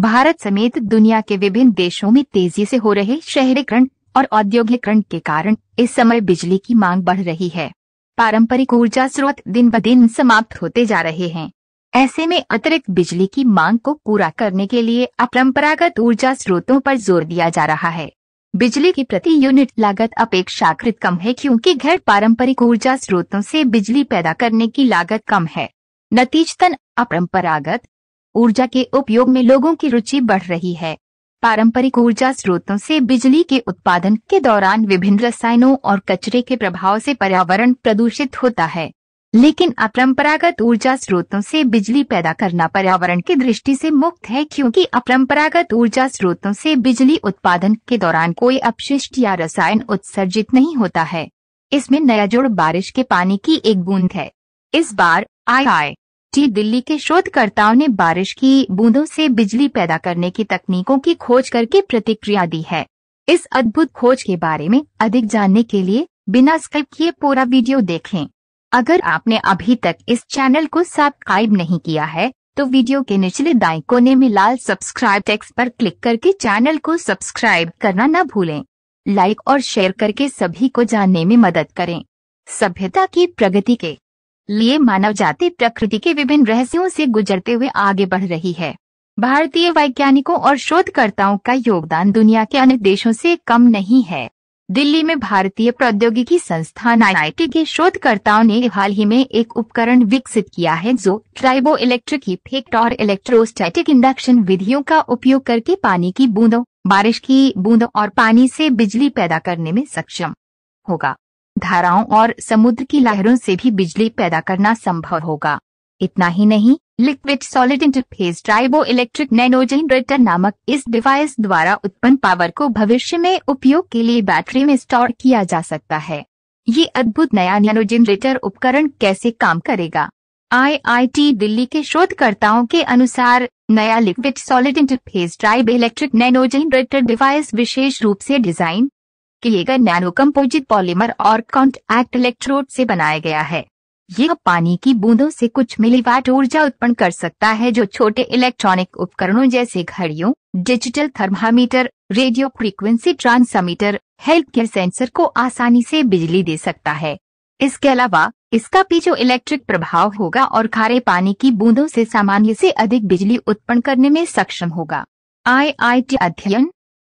भारत समेत दुनिया के विभिन्न देशों में तेजी से हो रहे शहरीकरण और औद्योगिकरण के कारण इस समय बिजली की मांग बढ़ रही है पारंपरिक ऊर्जा स्रोत दिन ब दिन समाप्त होते जा रहे हैं ऐसे में अतिरिक्त बिजली की मांग को पूरा करने के लिए अपरम्परागत ऊर्जा स्रोतों पर जोर दिया जा रहा है बिजली की प्रति यूनिट लागत अपेक्षाकृत कम है क्योंकि गैर पारंपरिक ऊर्जा स्रोतों से बिजली पैदा करने की लागत कम है नतीजतन अपरम्परागत ऊर्जा के उपयोग में लोगों की रुचि बढ़ रही है पारंपरिक ऊर्जा स्रोतों से बिजली के उत्पादन के दौरान विभिन्न रसायनों और कचरे के प्रभाव से पर्यावरण प्रदूषित होता है लेकिन अपरम्परागत ऊर्जा स्रोतों से बिजली पैदा करना पर्यावरण की दृष्टि से मुक्त है क्योंकि अपरम्परागत ऊर्जा स्रोतों से बिजली उत्पादन के दौरान कोई अपशिष्ट या रसायन उत्सर्जित नहीं होता है इसमें नया जोड़ बारिश के पानी की एक बूंद है इस बार आई आई टी दिल्ली के शोधकर्ताओं ने बारिश की बूंदों से बिजली पैदा करने की तकनीकों की खोज करके प्रतिक्रिया दी है इस अद्भुत खोज के बारे में अधिक जानने के लिए बिना स्किप किए पूरा वीडियो देखें अगर आपने अभी तक इस चैनल को सब्सक्राइब नहीं किया है तो वीडियो के निचले दाएं कोने में लाल सब्सक्राइब टेक्स्ट पर क्लिक करके चैनल को सब्सक्राइब करना न भूलें लाइक और शेयर करके सभी को जानने में मदद करें सभ्यता की प्रगति के लिए मानव जाति प्रकृति के विभिन्न रहस्यों से गुजरते हुए आगे बढ़ रही है भारतीय वैज्ञानिकों और शोधकर्ताओं का योगदान दुनिया के अन्य देशों से कम नहीं है दिल्ली में भारतीय प्रौद्योगिकी संस्थान आईआईटी के शोधकर्ताओं ने हाल ही में एक उपकरण विकसित किया है जो ट्राइबो इलेक्ट्रिक इफेक्ट और इलेक्ट्रोस्टैटिक इंडक्शन विधियों का उपयोग करके पानी की बूंदों बारिश की बूंदों और पानी से बिजली पैदा करने में सक्षम होगा धाराओं और समुद्र की लहरों से भी बिजली पैदा करना संभव होगा इतना ही नहीं liquid solid interface triboelectric nanogenerator नामक इस डिवाइस द्वारा उत्पन्न पावर को भविष्य में उपयोग के लिए बैटरी में स्टोर किया जा सकता है ये अद्भुत नया नैनोजेनरेटर उपकरण कैसे काम करेगा आईआईटी दिल्ली के शोधकर्ताओं के अनुसार नया liquid solid interface triboelectric nanogenerator device विशेष रूप से डिजाइन किए गए नैनो कम्पोजिट पॉलीमर और कॉन्टैक्ट इलेक्ट्रोड से बनाया गया है यह पानी की बूंदों से कुछ मिलीवाट ऊर्जा उत्पन्न कर सकता है जो छोटे इलेक्ट्रॉनिक उपकरणों जैसे घड़ियों digital thermometer radio frequency transmitter health care sensor को आसानी से बिजली दे सकता है इसके अलावा इसका पीछे इलेक्ट्रिक प्रभाव होगा और खारे पानी की बूंदों से सामान्य से अधिक बिजली उत्पन्न करने में सक्षम होगा आई अध्ययन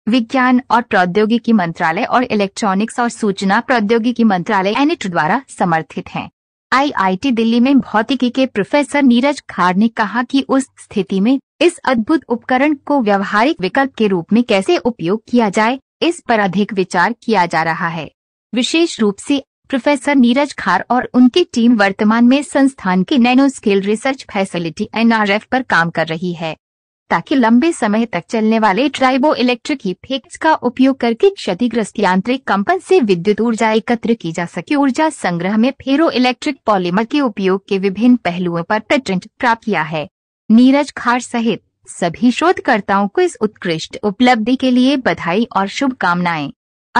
विज्ञान और प्रौद्योगिकी मंत्रालय और इलेक्ट्रॉनिक्स और सूचना प्रौद्योगिकी मंत्रालय एनिट द्वारा समर्थित हैं। आईआईटी दिल्ली में भौतिकी के प्रोफेसर नीरज खार ने कहा कि उस स्थिति में इस अद्भुत उपकरण को व्यवहारिक विकल्प के रूप में कैसे उपयोग किया जाए इस पर अधिक विचार किया जा रहा है विशेष रूप से प्रोफेसर नीरज खार और उनकी टीम वर्तमान में संस्थान की nano scale research facility NRF पर काम कर रही है ताकि लंबे समय तक चलने वाले ट्राइबो इलेक्ट्रिक इफेक्ट का उपयोग करके क्षतिग्रस्त यांत्रिक कंपन से विद्युत ऊर्जा एकत्र की जा सके ऊर्जा संग्रह में फेरो इलेक्ट्रिक पॉलीमर के उपयोग के विभिन्न पहलुओं पर पेटेंट प्राप्त किया है नीरज खार सहित सभी शोधकर्ताओं को इस उत्कृष्ट उपलब्धि के लिए बधाई और शुभकामनाएं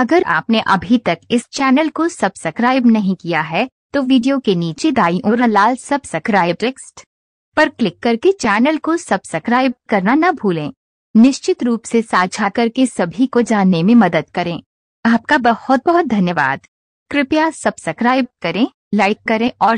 अगर आपने अभी तक इस चैनल को सब्सक्राइब नहीं किया है तो वीडियो के नीचे दाई और लाल सब्सक्राइब टेक्स्ट पर क्लिक करके चैनल को सब्सक्राइब करना न भूलें निश्चित रूप से साझा करके सभी को जानने में मदद करें आपका बहुत बहुत धन्यवाद कृपया सब्सक्राइब करें लाइक करें और